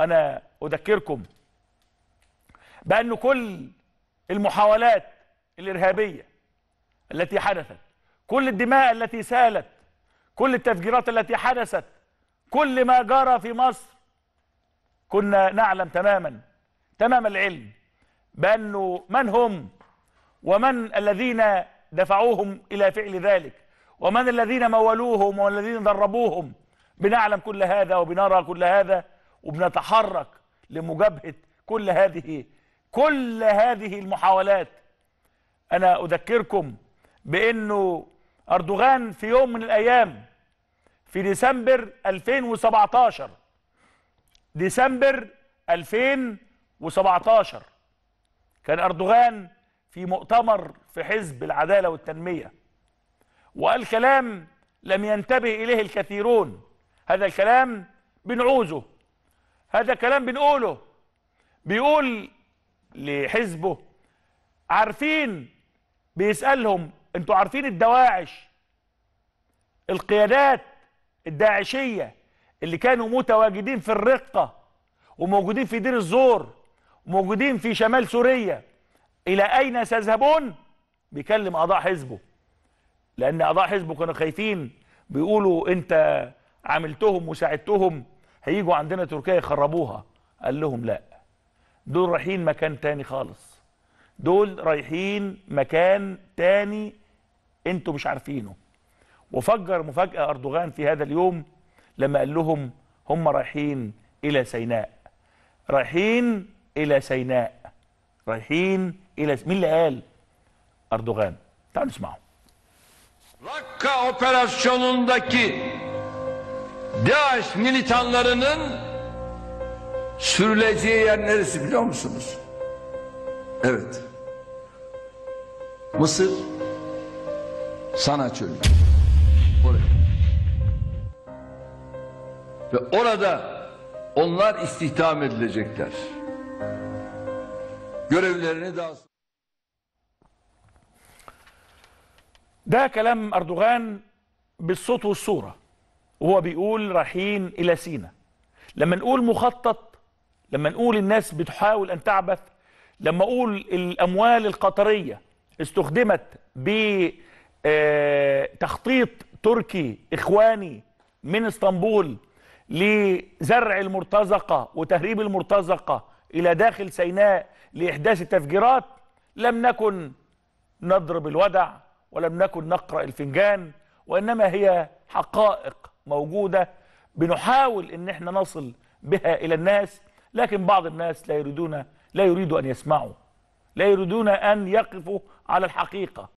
أنا أذكركم بأن كل المحاولات الإرهابية التي حدثت كل الدماء التي سالت كل التفجيرات التي حدثت كل ما جرى في مصر كنا نعلم تماما تمام العلم بأنه من هم ومن الذين دفعوهم إلى فعل ذلك ومن الذين مولوهم ومن الذين دربوهم بنعلم كل هذا وبنرى كل هذا وبنتحرك لمجابهة كل هذه كل هذه المحاولات أنا أذكركم بأنه أردوغان في يوم من الأيام في ديسمبر 2017 ديسمبر 2017 كان أردوغان في مؤتمر في حزب العدالة والتنمية وقال كلام لم ينتبه إليه الكثيرون هذا الكلام بنعوزه هذا كلام بنقوله بيقول لحزبه عارفين بيسألهم انتوا عارفين الدواعش القيادات الداعشية اللي كانوا متواجدين في الرقة وموجودين في دير الزور وموجودين في شمال سوريا إلى أين سيذهبون بيكلم أعضاء حزبه لأن أعضاء حزبه كانوا خايفين بيقولوا أنت عملتهم وساعدتهم هيجوا عندنا تركيا يخربوها قال لهم لا دول رايحين مكان تاني خالص دول رايحين مكان تاني انتوا مش عارفينه وفجر مفاجأة أردوغان في هذا اليوم لما قال لهم هم رايحين إلى سيناء رايحين إلى سيناء رايحين إلى مين اللي قال أردوغان تعالوا نسمعه Rakka operasyonundaki DAEŞ militanlarının sürüleceği yer neresi biliyor musunuz? Evet. Mısır Sana Çölü. Oraya. Ve orada onlar istihdam edilecekler. Görevlerini daha ده كلام أردوغان بالصوت والصورة وهو بيقول رايحين إلى سينا لما نقول مخطط لما نقول الناس بتحاول أن تعبث لما أقول الأموال القطرية استخدمت بتخطيط آه، تركي إخواني من اسطنبول لزرع المرتزقة وتهريب المرتزقة إلى داخل سيناء لإحداث التفجيرات لم نكن نضرب الودع ولم نكن نقرأ الفنجان وإنما هي حقائق موجودة بنحاول ان احنا نصل بها الى الناس لكن بعض الناس لا يريدون لا يريدوا ان يسمعوا لا يريدون ان يقفوا على الحقيقة